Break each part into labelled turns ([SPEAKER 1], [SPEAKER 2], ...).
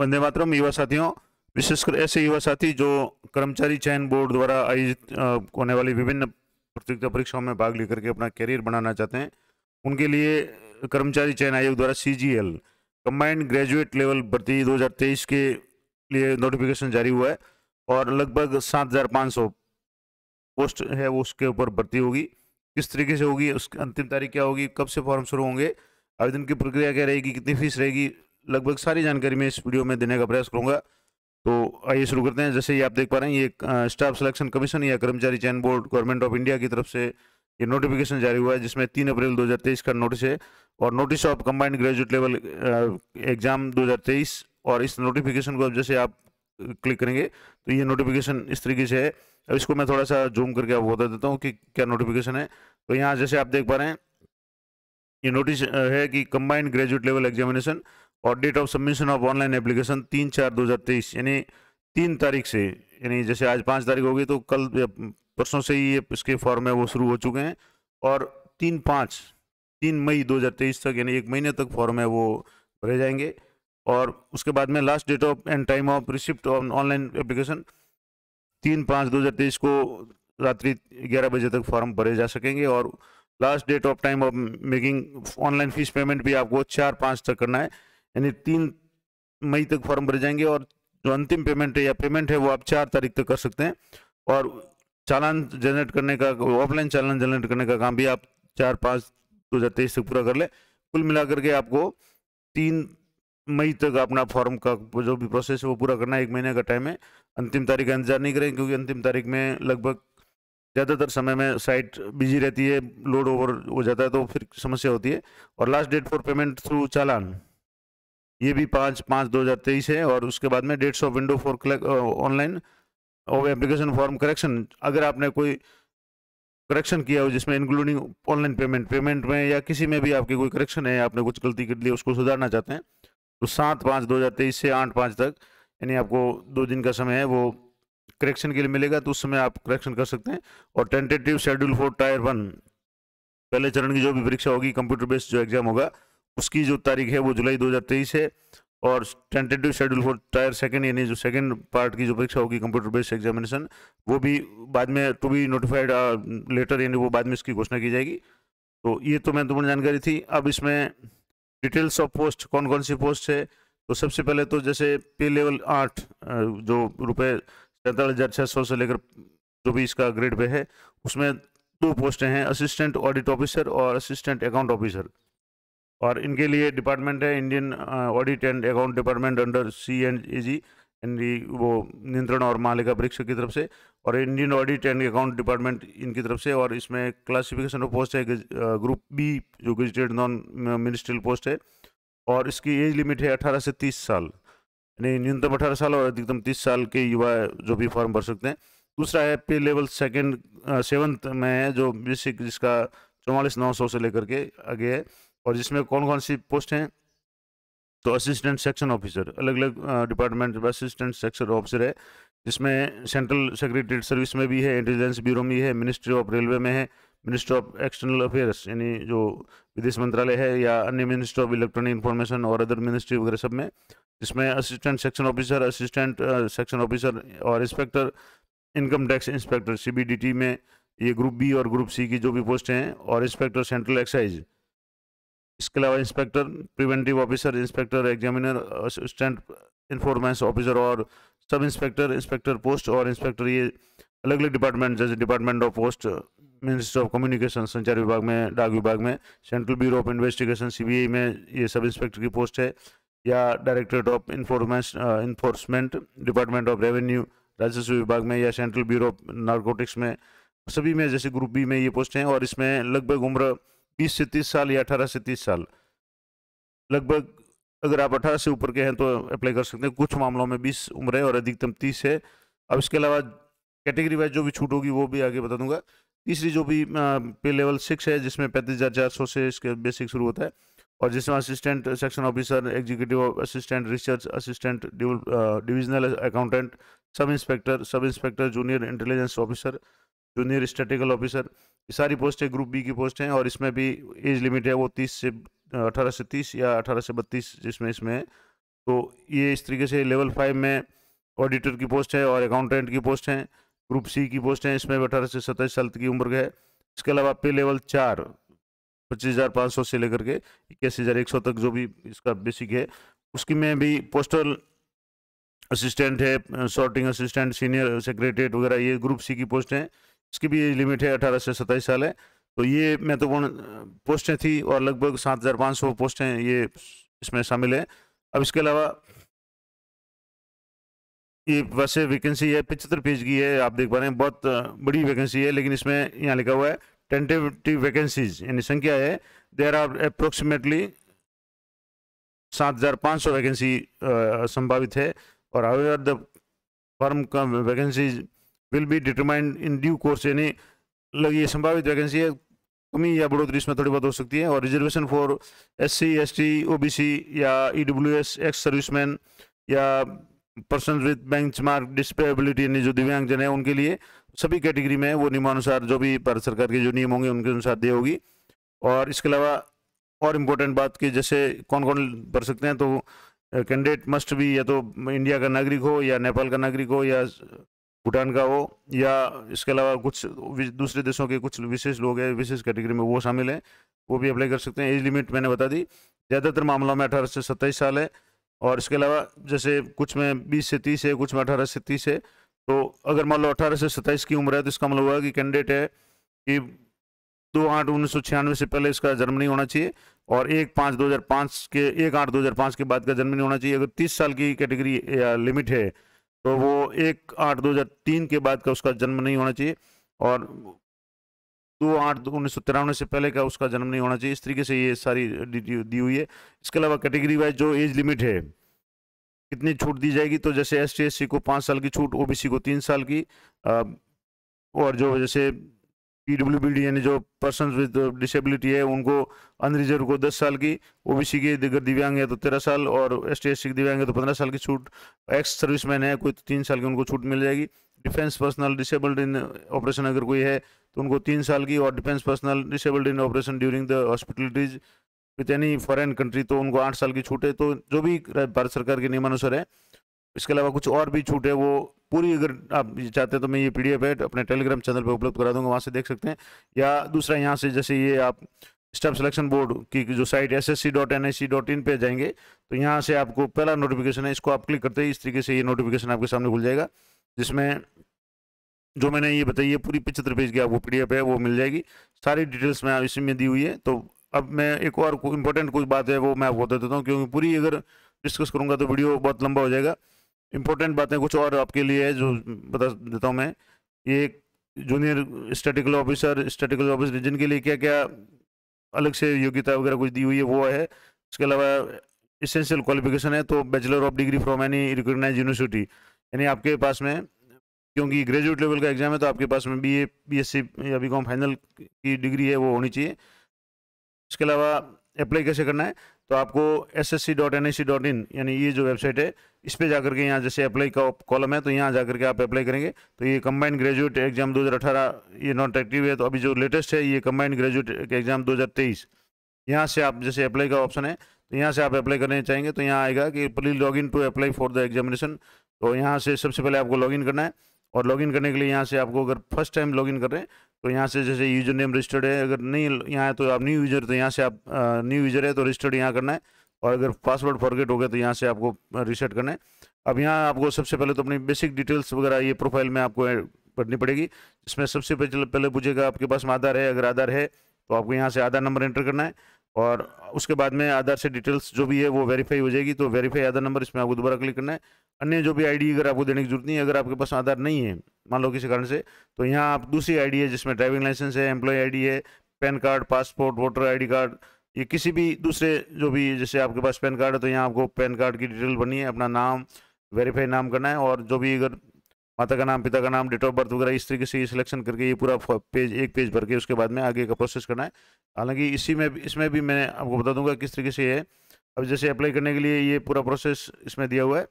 [SPEAKER 1] वंदे मातरम युवा साथियों विशेषकर ऐसे युवा साथी जो कर्मचारी चयन बोर्ड द्वारा आयोजित होने वाली विभिन्न प्रतियोगिता परीक्षाओं में भाग लेकर के अपना करियर बनाना चाहते हैं उनके लिए कर्मचारी चयन आयोग द्वारा C G L combined graduate level भर्ती 2023 के लिए नोटिफिकेशन जारी हुआ है और लगभग सौ पोस्ट है वो उसके ऊपर भर्ती होगी किस तरीके से होगी उसकी अंतिम तारीख क्या होगी कब से फॉर्म शुरू होंगे आवेदन की प्रक्रिया क्या रहेगी कितनी फीस रहेगी लगभग सारी जानकारी मैं इस वीडियो में देने का प्रयास करूँगा तो आइए शुरू करते हैं जैसे ये आप देख पा रहे हैं ये स्टाफ सिलेक्शन कमीशन या कर्मचारी चयन बोर्ड गवर्नमेंट ऑफ इंडिया की तरफ से ये नोटिफिकेशन जारी हुआ है जिसमें तीन अप्रैल 2023 का नोटिस है और notice of combined graduate level exam 2023 और इस नोटिफिकेशन को अब जैसे आप क्लिक करेंगे तो ये नोटिफिकेशन इस तरीके से है अब इसको मैं थोड़ा सा जूम करके आपको बता देता हूँ कि क्या नोटिफिकेशन है तो यहाँ जैसे आप देख पा रहे हैं ये नोटिस है कि कंबाइंड ग्रेजुएट लेवल एग्जामिनेशन और date of submission of online application तीन चार दो हज़ार तेईस यानी तीन तारीख से यानी जैसे आज पाँच तारीख होगी तो कल परसों से ही ये इसके फॉर्म है वो शुरू हो चुके हैं और तीन पाँच तीन मई दो हज़ार तेईस तक यानी एक महीने तक फॉर्म है वो भरे जाएंगे और उसके बाद में last date of and time of receipt on online application तीन पाँच दो हजार तेईस को रात्रि ग्यारह बजे तक फॉर्म भरे जा सकेंगे और last date of time of making online fees payment भी आपको चार पाँच तक करना है यानी तीन मई तक फॉर्म भर जाएंगे और जो अंतिम पेमेंट है या पेमेंट है वो आप चार तारीख तक कर सकते हैं और चालान जनरेट करने का ऑफलाइन चालान जनरेट करने का काम भी आप चार पाँच दो हज़ार तेईस तक पूरा कर ले कुल मिला करके आपको तीन मई तक अपना फॉर्म का जो भी प्रोसेस है वो पूरा करना है एक महीने का टाइम है अंतिम तारीख का इंतजार नहीं करें क्योंकि अंतिम तारीख में लगभग ज़्यादातर समय में साइट बिजी रहती है लोड ओवर हो जाता है तो फिर समस्या होती है और last date for payment through challan ये भी पाँच पाँच दो हज़ार तेईस है और उसके बाद में dates of window for online of application form correction अगर आपने कोई करेक्शन किया हो जिसमें इंक्लूडिंग ऑनलाइन पेमेंट पेमेंट में या किसी में भी आपकी कोई करेक्शन है आपने कुछ गलती कर ली उसको सुधारना चाहते हैं तो सात पाँच दो हज़ार तेईस से आठ पाँच तक यानी आपको दो दिन का समय है वो करेक्शन के लिए मिलेगा तो उस समय आप करेक्शन कर सकते हैं और tentative schedule for tier one पहले चरण की जो भी परीक्षा होगी कंप्यूटर बेस्ड जो एग्जाम होगा उसकी जो तारीख है वो जुलाई 2023 है और tentative schedule for tier second यानी जो सेकंड पार्ट की जो परीक्षा होगी कंप्यूटर बेस्ड एग्जामिनेशन वो भी बाद में टू बी नोटिफाइड लेटर यानी वो बाद में इसकी घोषणा की जाएगी तो ये तो मैं तुम्हें जानकारी थी अब इसमें डिटेल्स ऑफ पोस्ट कौन कौन सी पोस्ट है तो सबसे पहले तो जैसे पे लेवल आठ uh, जो रुपये सैंतालीस हज़ार सौ से लेकर जो भी इसका ग्रेड पे है उसमें दो पोस्टें हैं असिस्टेंट ऑडिट ऑफिसर और असिस्टेंट अकाउंट ऑफिसर और इनके लिए डिपार्टमेंट है Indian audit and account department under C and A G वो नियंत्रण और महालेखा परीक्षक की तरफ से और Indian audit and account department इनकी तरफ से और इसमें क्लासिफिकेशन ऑफ पोस्ट है ग्रुप बी जो गजटेड नॉन मिनिस्ट्रियल पोस्ट है और इसकी एज लिमिट है अठारह से तीस साल यानी न्यूनतम अठारह साल और अधिकतम तीस साल के युवा जो भी फॉर्म भर सकते हैं दूसरा है पे लेवल सेकेंड सेवन्थ में है जो बेसिक जिसका चौवालीस नौ सौ से लेकर के आगे है और जिसमें कौन कौन सी पोस्ट हैं तो असिस्टेंट सेक्शन ऑफिसर अलग अलग डिपार्टमेंट असिस्टेंट सेक्शन ऑफिसर है जिसमें सेंट्रल सेक्रेटरीट सर्विस में भी है इंटेलिजेंस ब्यूरो में है मिनिस्ट्री ऑफ रेलवे में है मिनिस्ट्री ऑफ एक्सटर्नल अफेयर्स यानी जो विदेश मंत्रालय है या अन्य मिनिस्ट्री ऑफ इलेक्ट्रॉनिक इन्फॉर्मेशन और अदर मिनिस्ट्री वगैरह सब में जिसमें assistant section officer assistant section officer और inspector income tax inspector C में ये ग्रुप बी और ग्रुप सी की जो भी पोस्ट हैं और इंस्पेक्टर सेंट्रल एक्साइज इसके अलावा inspector preventive officer inspector examiner assistant enforcement officer और सब इंस्पेक्टर इंस्पेक्टर पोस्ट और इंस्पेक्टर ये अलग अलग डिपार्टमेंट जैसे department of post ministry of communication संचार विभाग में डाक विभाग में central bureau of investigation CBI में ये सब इंस्पेक्टर की पोस्ट है या directorate of enforcement enforcement department of revenue राजस्व विभाग में या सेंट्रल ब्यूरो ऑफ नारकोटिक्स में सभी में जैसे ग्रुप बी में ये पोस्ट हैं और इसमें लगभग उम्र बीस से तीस साल या अठारह से तीस साल लगभग अगर आप अठारह से ऊपर के हैं तो अप्लाई कर सकते हैं कुछ मामलों में बीस उम्र है और अधिकतम तीस है अब इसके अलावा कैटेगरी वाइज जो भी छूट होगी वो भी आगे बता दूंगा तीसरी जो भी पे लेवल सिक्स है जिसमें पैंतीस हज़ार चार सौ से इसके बेसिक शुरू होता है और जिसमें assistant section officer executive assistant research assistant divisional accountant sub inspector sub inspector junior intelligence officer junior statistical officer सारी पोस्टें ग्रुप बी की पोस्ट हैं और इसमें भी एज लिमिट है वो तीस से अठारह से तीस या अठारह से बत्तीस जिसमें इसमें तो ये इस तरीके से लेवल फाइव में ऑडिटर की पोस्ट है और अकाउंटेंट की पोस्ट हैं ग्रुप सी की पोस्ट हैं इसमें अठारह से सत्ताईस साल की उम्र है इसके अलावा पे लेवल चार पच्चीस हज़ार पाँच सौ से लेकर के इक्यासी हज़ार एक सौ तक जो भी इसका बेसिक है उसकी में भी पोस्टल असिस्टेंट है सॉर्टिंग असिस्टेंट सीनियर सेक्रेटरीट वगैरह ये ग्रुप सी की पोस्ट हैं इसकी भी लिमिट है अठारह से सत्ताईस साल है तो ये महत्वपूर्ण तो पोस्टें थी और लगभग सात हज़ार पाँच सौ पोस्टें ये इसमें शामिल है अब इसके अलावा ये वैसे वैकेंसी है पिछहत्तर पेज की है आप देख पा रहे हैं बहुत बड़ी वैकेंसी है लेकिन इसमें यहाँ लिखा हुआ है टेंटेटिव वैकेंसीज यानी संख्या है देर आर अप्रोक्सीमेटली सात हज़ार पाँच सौ वैकेंसी संभावित है और हाउएवर द फर्म का vacancies will be determined in due course यानी लगी संभावित वैकेंसी है कमी या बढ़ोतरी इसमें थोड़ी बहुत हो सकती है और reservation for S C S T O B C या E W S ex serviceman या person with benchmark disability यानी जो दिव्यांगजन है उनके लिए सभी कैटेगरी में वो नियमानुसार जो भी भारत सरकार के जो नियम होंगे उनके अनुसार दे होगी और इसके अलावा और इम्पोर्टेंट बात कि जैसे कौन कौन भर सकते हैं तो कैंडिडेट मस्ट भी या तो इंडिया का नागरिक हो या नेपाल का नागरिक हो या भूटान का हो या इसके अलावा कुछ दूसरे देशों के कुछ विशेष लोग हैं विशेष कैटेगरी में वो शामिल हैं वो भी अप्लाई कर सकते हैं एज लिमिट मैंने बता दी ज़्यादातर मामलों में अठारह से सत्ताईस साल है और इसके अलावा जैसे कुछ में बीस से तीस है कुछ में अठारह से तीस है तो अगर मान लो अठारह से सत्ताईस की उम्र है तो इसका मतलब हुआ कि कैंडिडेट है कि दो आठ उन्नीस सौ छियानवे से पहले इसका जन्म नहीं होना चाहिए और एक पाँच दो हज़ार पाँच के एक आठ दो हज़ार पाँच के बाद का जन्म नहीं होना चाहिए अगर तीस साल की कैटेगरी या लिमिट है तो वो एक आठ दो हज़ार तीन के बाद का उसका जन्म नहीं होना चाहिए और दो आठ उन्नीस सौ तिरानवे से पहले का उसका जन्म नहीं होना चाहिए इस तरीके से ये सारी दी हुई है इसके अलावा कैटेगरी वाइज जो एज लिमिट है कितनी छूट दी जाएगी तो जैसे एस टी को पाँच साल की छूट ओ को तीन साल की और जो जैसे पी यानी जो पर्सन विद डिसेबिलिटी है उनको अनरिजर्व को 10 साल की ओबीसी के अगर दिव्यांग है तो 13 साल और एस टी के दिव्यांग है तो 15 साल की छूट एक्स सर्विसमैन है कोई तो तीन साल की उनको छूट मिल जाएगी defence personnel disabled in operation अगर कोई है तो उनको तीन साल की और defence personnel disabled in operation during the hospitalities with any foreign country तो उनको आठ साल की छूट है तो जो भी भारत सरकार के नियमानुसार है इसके अलावा कुछ और भी छूट है वो पूरी अगर आप चाहते हैं तो मैं ये पीडीएफ है अपने टेलीग्राम चैनल पर उपलब्ध करा दूंगा वहाँ से देख सकते हैं या दूसरा यहाँ से जैसे ये आप स्टाफ सिलेक्शन बोर्ड की जो site S S C dot N C dot in जाएंगे तो यहाँ से आपको पहला नोटिफिकेशन है इसको आप क्लिक करते ही इस तरीके से ये नोटिफिकेशन आपके सामने खुल जाएगा जिसमें जो मैंने ये बताई है पूरी पिछहत्तर पेज की आपको पी है वो मिल जाएगी सारी डिटेल्स में इसी में दी हुई है तो अब मैं एक और इंपॉर्टेंट कुछ बात है वो मैं आपको बता देता हूँ क्योंकि पूरी अगर डिस्कस करूँगा तो वीडियो बहुत लंबा हो जाएगा इंपॉर्टेंट बातें कुछ और आपके लिए है जो बता देता हूँ मैं ये junior statistical officer statistical officer जिनके लिए क्या क्या अलग से योग्यता वगैरह कुछ दी हुई है वो है इसके अलावा इसेंशियल क्वालिफिकेशन है तो bachelor of degree from any recognise university यानी आपके पास में क्योंकि ग्रेजुएट लेवल का एग्जाम है तो आपके पास में B A B S C या बी कॉम फाइनल की डिग्री है वो होनी चाहिए इसके अलावा अप्लाई कैसे करना है तो आपको S S C dot N I C dot in यानी ये जो वेबसाइट है इस पर जाकर के यहाँ जैसे अप्लाई का कॉलम है तो यहाँ जा करके आप अप्लाई करेंगे तो ये कंबाइंड ग्रेजुएट एग्जाम 2018 ये नॉट एक्टिव है तो अभी जो लेटेस्ट है ये कंबाइंड ग्रेजुएट एग्जाम 2023 यहाँ से आप जैसे अप्लाई का ऑप्शन है तो यहाँ से आप अप्लाई करने चाहेंगे तो यहाँ आएगा कि please log in to apply for the examination तो यहाँ से सबसे पहले आपको लॉग इन करना है और लॉगिन करने के लिए यहाँ से आपको अगर फर्स्ट टाइम लॉगिन कर रहे हैं तो यहाँ से जैसे यूजर नेम रजिस्टर्ड है अगर नहीं यहाँ है तो आप न्यू यूजर तो यहाँ से आप न्यू यूजर है तो रजिस्टर्ड यहाँ करना है और अगर पासवर्ड फॉरगेट हो गया तो यहाँ से आपको रिसेट करना है अब यहाँ आपको सबसे पहले तो अपनी बेसिक डिटेल्स वगैरह ये प्रोफाइल में आपको पढ़नी पड़ेगी इसमें सबसे पहले पूछेगा आपके पास में आधार है अगर आधार है तो आपको यहाँ से आधार नंबर एंटर करना है और उसके बाद में आधार से डिटेल्स जो भी है वो वेरीफाई हो जाएगी तो वेरीफाई आधार नंबर इसमें आपको दोबारा क्लिक करना है अन्य जो भी आईडी अगर आपको देने की जरूरत नहीं है अगर आपके पास आधार नहीं है मान लो किसी कारण से तो यहाँ आप दूसरी आईडी है जिसमें ड्राइविंग लाइसेंस है एम्प्लॉय आईडी है PAN card passport voter ID card ये किसी भी दूसरे जो भी जैसे आपके पास पैन कार्ड है तो यहाँ आपको पैन कार्ड की डिटेल बनी है अपना नाम वेरीफाई नाम करना है और जो भी अगर माता का नाम पिता का नाम डेट ऑफ बर्थ वगैरह इस तरीके से ये सिलेक्शन करके ये पूरा पेज एक पेज भर के उसके बाद में आगे का प्रोसेस करना है हालांकि इसी में इसमें भी मैं आपको बता दूंगा किस तरीके से है अब जैसे अप्लाई करने के लिए ये पूरा प्रोसेस इसमें दिया हुआ है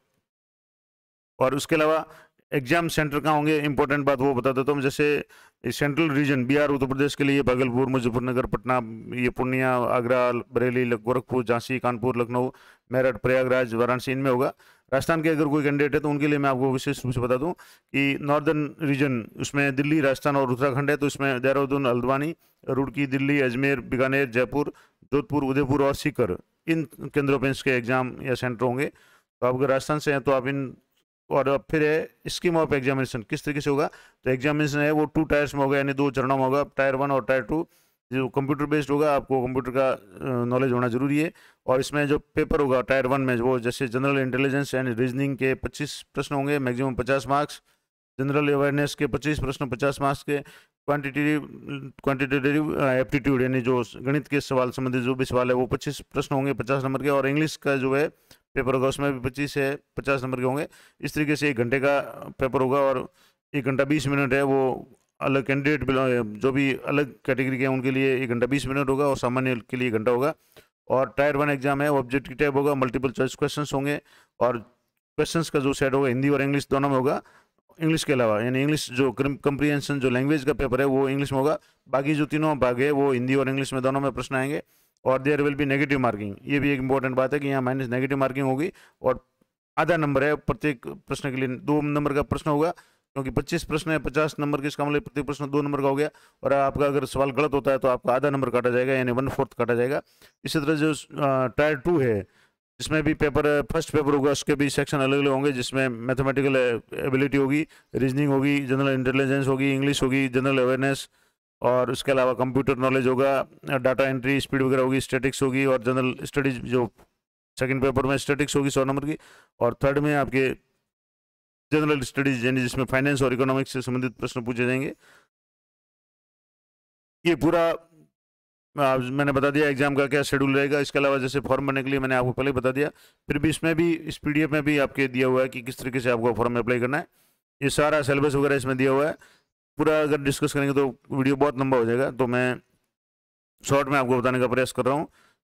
[SPEAKER 1] और उसके अलावा एग्जाम सेंटर कहाँ होंगे इंपॉर्टेंट बात वो बता देता हूँ जैसे सेंट्रल रीजन बिहार उत्तर प्रदेश के लिए भागलपुर मुजफ्फरनगर पटना ये पूर्णिया आगरा बरेली गोरखपुर झांसी कानपुर लखनऊ मेरठ प्रयागराज वाराणसी इनमें होगा राजस्थान के अगर कोई कैंडिडेट है तो उनके लिए मैं आपको विशेष रूप से बता दूं कि नॉर्दर्न रीजन उसमें दिल्ली राजस्थान और उत्तराखंड है तो इसमें देहरादून हल्द्वानी रुड़की दिल्ली अजमेर बीकानेर जयपुर जोधपुर उदयपुर और सीकर इन केंद्रों पर इसके एग्जाम या सेंटर होंगे तो आप अगर राजस्थान से हैं तो आप इन और अब फिर है स्कीम ऑफ एग्जामिनेशन किस तरीके से होगा तो एग्जामिनेशन है वो टू टायर्स में होगा यानी दो चरणों में होगा टायर वन और टायर टू जो कंप्यूटर बेस्ड होगा आपको कंप्यूटर का नॉलेज होना जरूरी है और इसमें जो पेपर होगा टायर वन में वो जैसे जनरल इंटेलिजेंस एंड रीजनिंग के 25 प्रश्न होंगे मैक्सिमम 50 मार्क्स जनरल अवेयरनेस के 25 प्रश्न 50 मार्क्स के क्वांटिटेटिव क्वांटिटेटिव एप्टीट्यूड यानी जो गणित के सवाल संबंधित जो भी सवाल है वो 25 प्रश्न होंगे 50 नंबर के और इंग्लिश का जो है पेपर होगा उसमें भी पच्चीस है पचास नंबर के होंगे इस तरीके से एक घंटे का पेपर होगा और एक घंटा बीस मिनट है वो अलग कैंडिडेट जो भी अलग कैटेगरी के हैं उनके लिए एक घंटा बीस मिनट होगा और सामान्य के लिए घंटा होगा और टायर वन एग्जाम है ऑब्जेक्टिव टाइप होगा मल्टीपल चॉइस क्वेश्चन होंगे और क्वेश्चन का जो सेट होगा हिंदी और इंग्लिश दोनों में होगा इंग्लिश के अलावा यानी इंग्लिश जो कंप्रीहेंशन जो लैंग्वेज का पेपर है वो इंग्लिश में होगा बाकी जो तीनों भाग है वो हिंदी और इंग्लिश में दोनों में प्रश्न आएंगे और there will be negative marking ये भी एक इंपॉर्टेंट बात है कि यहाँ माइनस नेगेटिव मार्किंग होगी और आधा नंबर है प्रत्येक प्रश्न के लिए दो नंबर का प्रश्न होगा क्योंकि 25 प्रश्न है 50 नंबर के इसका मतलब प्रति प्रश्न दो नंबर का हो गया और आपका अगर सवाल गलत होता है तो आपका आधा नंबर काटा जाएगा यानी वन फोर्थ काटा जाएगा इसी तरह जो टायर टू है जिसमें भी पेपर फर्स्ट पेपर होगा उसके भी सेक्शन अलग अलग होंगे जिसमें मैथमेटिकल एबिलिटी होगी रीजनिंग होगी जनरल इंटेलिजेंस होगी इंग्लिश होगी जनरल अवेयरनेस और उसके अलावा कंप्यूटर नॉलेज होगा डाटा एंट्री स्पीड वगैरह होगी स्टेटिक्स होगी और जनरल स्टडीज जो सेकंड पेपर में स्टेटिक्स होगी सौ नंबर की और थर्ड में आपके जनरल स्टडीज यानी जिसमें फाइनेंस और इकोनॉमिक्स से संबंधित प्रश्न पूछे जाएंगे ये पूरा मैंने बता दिया एग्जाम का क्या शेड्यूल रहेगा इसके अलावा जैसे फॉर्म भरने के लिए मैंने आपको पहले बता दिया फिर भी इसमें भी इस पी में भी आपके दिया हुआ है कि किस तरीके से आपको फॉर्म अप्लाई करना है ये सारा सिलेबस वगैरह इसमें दिया हुआ है पूरा अगर डिस्कस करेंगे तो वीडियो बहुत लंबा हो जाएगा तो मैं शॉर्ट में आपको बताने का प्रयास कर रहा हूँ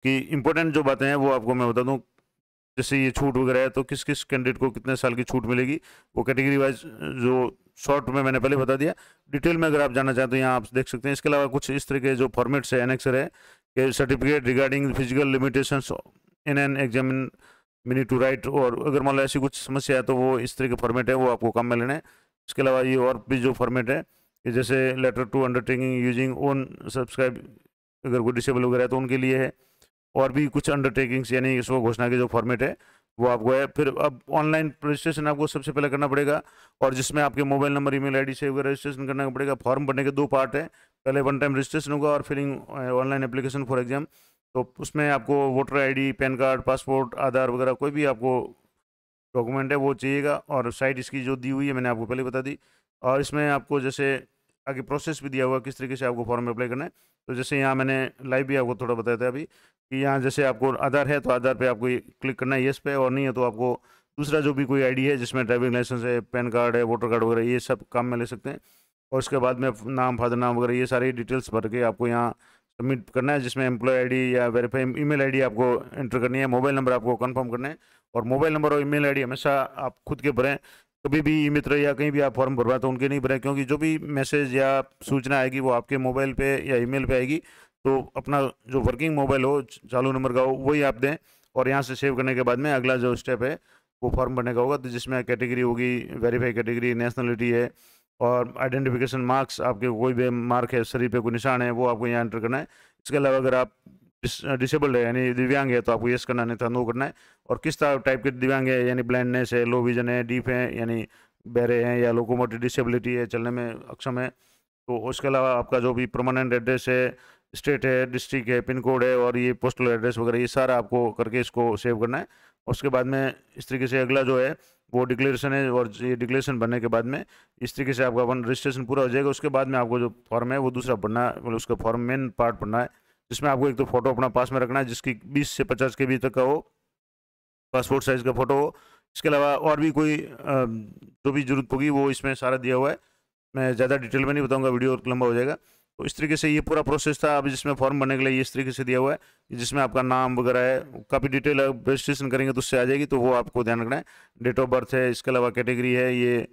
[SPEAKER 1] कि इंपॉर्टेंट जो बातें हैं वो आपको मैं बता दूँ जैसे ये छूट वगैरह है तो किस किस कैंडिडेट को कितने साल की छूट मिलेगी वो कैटेगरी वाइज जो शॉर्ट में मैंने पहले बता दिया डिटेल में अगर आप जानना चाहते तो यहाँ आप देख सकते हैं इसके अलावा कुछ इस तरह के जो फॉर्मेट्स है एनएक्सर है कि certificate regarding physical limitations in an examinee to write और अगर मान लो ऐसी कुछ समस्या है तो वो इस तरह के फॉर्मेट है वो आपको काम में लेना है इसके अलावा ये और भी जो फॉर्मेट है कि जैसे letter to undertaking using own subscribe अगर कोई डिसेबल वगैरह है तो उनके लिए है और भी कुछ अंडरटेकिंग्स यानी इसको घोषणा के जो फॉर्मेट है वो आपको है फिर अब ऑनलाइन रजिस्ट्रेशन आपको सबसे पहले करना पड़ेगा और जिसमें आपके मोबाइल नंबर ईमेल आईडी से वगैरह रजिस्ट्रेशन करना पड़ेगा फॉर्म भरने के दो पार्ट है पहले वन टाइम रजिस्ट्रेशन होगा और filling online application for exam तो उसमें आपको voter ID PAN card passport Aadhaar वगैरह कोई भी आपको डॉक्यूमेंट है वो चाहिएगा और साइट इसकी जो दी हुई है मैंने आपको पहले बता दी और इसमें आपको जैसे आगे प्रोसेस भी दिया हुआ किस तरीके से आपको फॉर्म में अप्लाई करना है तो जैसे यहाँ मैंने लाइव भी आपको थोड़ा बताया था अभी कि यहाँ जैसे आपको आधार है तो आधार पर आपको क्लिक करना है येस पे और नहीं है तो आपको दूसरा जो भी कोई आईडी है जिसमें ड्राइविंग लाइसेंस है पैन कार्ड है वोटर कार्ड वगैरह ये सब काम में ले सकते हैं और उसके बाद में नाम फादर नाम वगैरह ये सारी डिटेल्स भर के आपको यहाँ सबमिट करना है जिसमें एम्प्लॉय आईडी या वेरीफाई ईमेल आईडी आपको एंटर करनी है मोबाइल नंबर आपको कंफर्म करना है और मोबाइल नंबर और ईमेल आईडी हमेशा आप खुद के भरें कभी भी ई मित्र या कहीं भी आप फॉर्म भरवाए तो उनके नहीं भरे क्योंकि जो भी मैसेज या सूचना आएगी वो आपके मोबाइल पे या ईमेल पे आएगी तो अपना जो वर्किंग मोबाइल हो चालू नंबर का हो वही आप दें और यहाँ से सेव करने के बाद में अगला जो स्टेप है वो फॉर्म भरने का होगा तो जिसमें कैटेगरी होगी वेरीफाई कैटेगरी नेशनलिटी है और आइडेंटिफिकेशन मार्क्स आपके कोई भी मार्क है शरीर पर कोई निशान है वो आपको यहाँ एंटर करना है इसके अलावा अगर आप डिसेबल्ड uh, है यानी दिव्यांग है तो आपको येस करना नहीं था नो तो करना है और किस टाइप के दिव्यांग है यानी ब्लाइंडनेस है लो विजन है डीप है यानी बहरे हैं या लोकोमोटिव डिसेबिलिटी है चलने में अक्षम है तो उसके अलावा आपका जो भी परमानेंट एड्रेस है स्टेट है डिस्ट्रिक्ट है पिन कोड है और ये पोस्टल एड्रेस वगैरह ये सारा आपको करके इसको सेव करना है उसके बाद में इस तरीके से अगला जो है वो डिक्लेरेशन है और ये डिक्लेरेशन बनने के बाद में इस तरीके से आपका अपन रजिस्ट्रेशन पूरा हो जाएगा उसके बाद में आपको जो फॉर्म है वो दूसरा भरना मतलब उसका फॉर्म मेन पार्ट भरना है जिसमें आपको एक तो फोटो अपना पास में रखना है जिसकी 20 से 50 के बीच तक का हो पासपोर्ट साइज़ का फ़ोटो हो इसके अलावा और भी कोई जो भी जरूरत होगी वो इसमें सारा दिया हुआ है मैं ज़्यादा डिटेल में नहीं बताऊँगा वीडियो और लंबा हो जाएगा तो इस तरीके से ये पूरा प्रोसेस था अभी जिसमें फॉर्म भरने के लिए इस तरीके से दिया हुआ है जिसमें आपका नाम वगैरह है काफ़ी डिटेल रजिस्ट्रेशन करेंगे तो उससे आ जाएगी तो वो आपको ध्यान रखना है डेट ऑफ बर्थ है इसके अलावा कैटेगरी है ये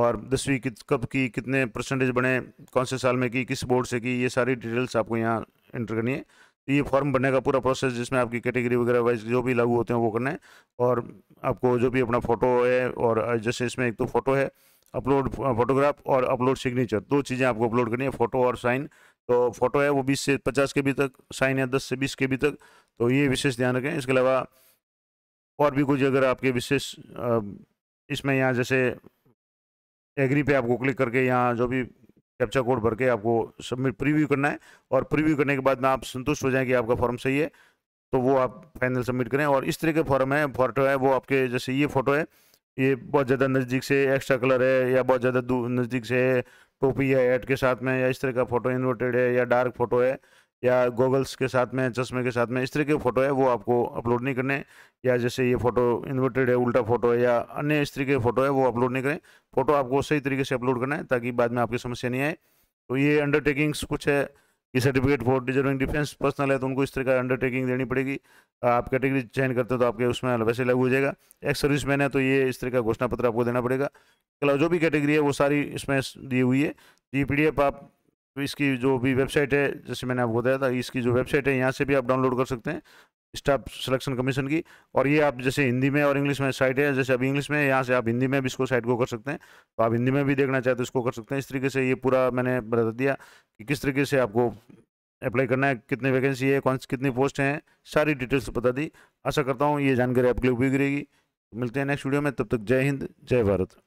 [SPEAKER 1] और दसवीं कब की कितने परसेंटेज बने कौन से साल में की किस बोर्ड से की ये सारी डिटेल्स आपको यहाँ एंटर करनी है तो ये फॉर्म भरने का पूरा प्रोसेस जिसमें आपकी कैटेगरी वगैरह वाइज जो भी लागू होते हैं वो करना है और आपको जो भी अपना फ़ोटो है और जैसे इसमें एक तो फ़ोटो है अपलोड फोटोग्राफ और अपलोड सिग्नेचर दो चीज़ें आपको अपलोड करनी है फ़ोटो और साइन तो फोटो है वो 20 से 50 के बी तक साइन है 10 से 20 के बी तक तो ये विशेष ध्यान रखें इसके अलावा और भी कुछ अगर आपके विशेष इसमें यहाँ जैसे एग्री पे आपको क्लिक करके यहाँ जो भी कैप्चा कोड भर के आपको सबमिट प्रीव्यू करना है और प्रीव्यू करने के बाद में आप संतुष्ट हो जाएं कि आपका फॉर्म सही है तो वो आप फाइनल सबमिट करें और इस तरह के फॉर्म है फोटो है वो आपके जैसे ये फोटो है ये बहुत ज़्यादा नज़दीक से एक्स्ट्रा कलर है या बहुत ज़्यादा नज़दीक से टोपी है एड के साथ में या इस तरह का फोटो इन्वर्टेड है या डार्क फोटो है या गॉगल्स के साथ में चश्मे के साथ में इस तरह के फ़ोटो है वो आपको अपलोड नहीं करने या जैसे ये फ़ोटो इन्वर्टेड है उल्टा फ़ोटो है या अन्य इस तरीके के फ़ोटो है वो अपलोड नहीं करें फ़ोटो आपको सही तरीके से अपलोड करना है ताकि बाद में आपकी समस्या नहीं आए तो ये अंडरटेकिंग्स कुछ है ये certificate for deserving defence personnel है तो उनको इस तरह का अंडरटेकिंग देनी पड़ेगी आप कैटेगरी चेंज करते हो तो आपके उसमें वैसे लागू हो जाएगा एक्स सर्विस मैन है तो ये इस तरह का घोषणा पत्र आपको देना पड़ेगा अलावा जो भी कैटेगरी है वो सारी इसमें दी हुई है ये पी आप तो इसकी जो भी वेबसाइट है जैसे मैंने आपको बताया था इसकी जो वेबसाइट है यहाँ से भी आप डाउनलोड कर सकते हैं स्टाफ सिलेक्शन कमीशन की और ये आप जैसे हिंदी में और इंग्लिश में साइट है जैसे अभी इंग्लिश में यहाँ से आप हिंदी में भी इसको साइट को कर सकते हैं तो आप हिंदी में भी देखना चाहते हो तो इसको कर सकते हैं इस तरीके से ये पूरा मैंने बता दिया कि किस तरीके से आपको अप्लाई करना है कितनी वैकेंसी है कौन कितनी पोस्ट हैं सारी डिटेल्स बता दी आशा करता हूँ ये जानकारी आपके लिए उपयोगी रहेगी मिलते हैं नेक्स्ट वीडियो में तब तक जय हिंद जय भारत